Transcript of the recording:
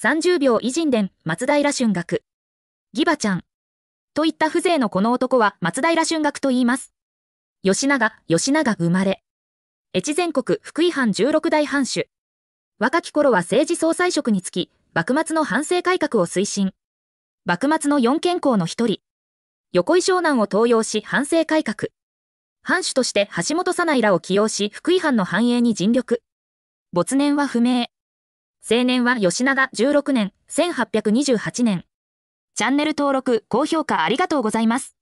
30秒偉人伝、松平春学。ギバちゃん。といった風情のこの男は松平春学と言います。吉永、吉永生まれ。越前国福井藩16代藩主。若き頃は政治総裁職につき、幕末の反省改革を推進。幕末の四健康の一人。横井湘南を登用し反省改革。藩主として橋本早苗らを起用し福井藩の繁栄に尽力。没年は不明。青年は吉永16年、1828年。チャンネル登録、高評価ありがとうございます。